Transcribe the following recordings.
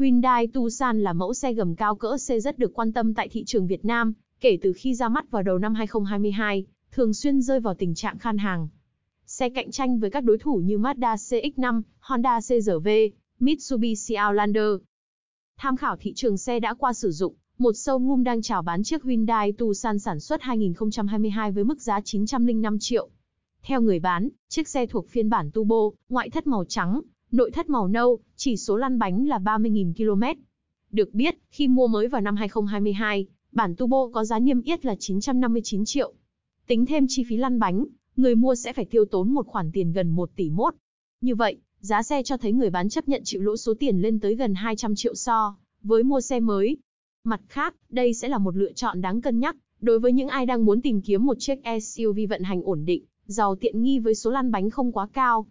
Hyundai Tucson là mẫu xe gầm cao cỡ C rất được quan tâm tại thị trường Việt Nam, kể từ khi ra mắt vào đầu năm 2022, thường xuyên rơi vào tình trạng khan hàng. Xe cạnh tranh với các đối thủ như Mazda CX-5, Honda CR-V, Mitsubishi Outlander. Tham khảo thị trường xe đã qua sử dụng, một showroom đang chào bán chiếc Hyundai Tucson sản xuất 2022 với mức giá 905 triệu. Theo người bán, chiếc xe thuộc phiên bản turbo, ngoại thất màu trắng, nội thất màu nâu, chỉ số lăn bánh là 30.000 km. Được biết, khi mua mới vào năm 2022, bản Turbo có giá niêm yết là 959 triệu. Tính thêm chi phí lăn bánh, người mua sẽ phải tiêu tốn một khoản tiền gần 1 tỷ mốt. Như vậy, giá xe cho thấy người bán chấp nhận chịu lỗ số tiền lên tới gần 200 triệu so với mua xe mới. Mặt khác, đây sẽ là một lựa chọn đáng cân nhắc đối với những ai đang muốn tìm kiếm một chiếc SUV vận hành ổn định, giàu tiện nghi với số lăn bánh không quá cao.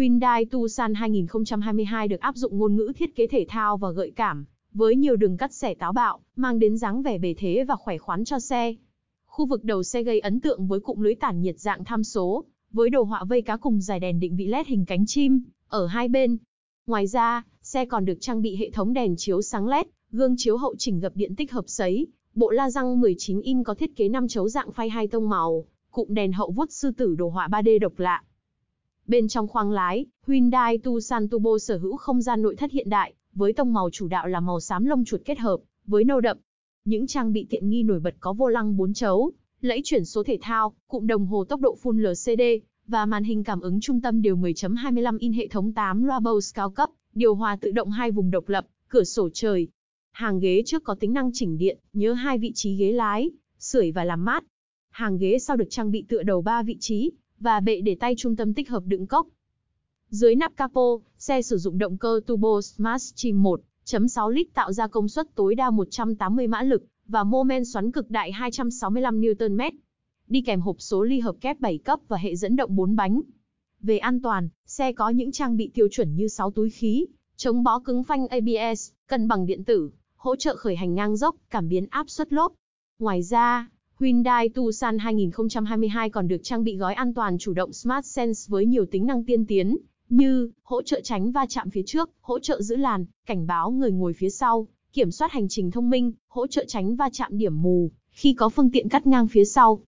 Hyundai Tucson 2022 được áp dụng ngôn ngữ thiết kế thể thao và gợi cảm, với nhiều đường cắt xẻ táo bạo, mang đến dáng vẻ bề thế và khỏe khoắn cho xe. Khu vực đầu xe gây ấn tượng với cụm lưới tản nhiệt dạng tham số, với đồ họa vây cá cùng dải đèn định vị LED hình cánh chim ở hai bên. Ngoài ra, xe còn được trang bị hệ thống đèn chiếu sáng LED, gương chiếu hậu chỉnh gập điện tích hợp sấy, bộ la răng 19 in có thiết kế 5 chấu dạng phay hai tông màu, cụm đèn hậu vuốt sư tử đồ họa 3D độc lạ, Bên trong khoang lái, Hyundai Tucson Turbo sở hữu không gian nội thất hiện đại, với tông màu chủ đạo là màu xám lông chuột kết hợp với nâu đậm. Những trang bị tiện nghi nổi bật có vô lăng 4 chấu, lẫy chuyển số thể thao, cụm đồng hồ tốc độ full LCD và màn hình cảm ứng trung tâm điều 10.25 in hệ thống 8 loa Bose cao cấp, điều hòa tự động hai vùng độc lập, cửa sổ trời. Hàng ghế trước có tính năng chỉnh điện, nhớ hai vị trí ghế lái, sưởi và làm mát. Hàng ghế sau được trang bị tựa đầu 3 vị trí, và bệ để tay trung tâm tích hợp đựng cốc. Dưới nắp capo, xe sử dụng động cơ turbo Smash Stream 1.6 lít tạo ra công suất tối đa 180 mã lực và mô men xoắn cực đại 265 Nm. Đi kèm hộp số ly hợp kép 7 cấp và hệ dẫn động 4 bánh. Về an toàn, xe có những trang bị tiêu chuẩn như 6 túi khí, chống bó cứng phanh ABS, cân bằng điện tử, hỗ trợ khởi hành ngang dốc, cảm biến áp suất lốp. Ngoài ra, Hyundai Tucson 2022 còn được trang bị gói an toàn chủ động Smart Sense với nhiều tính năng tiên tiến, như hỗ trợ tránh va chạm phía trước, hỗ trợ giữ làn, cảnh báo người ngồi phía sau, kiểm soát hành trình thông minh, hỗ trợ tránh va chạm điểm mù khi có phương tiện cắt ngang phía sau,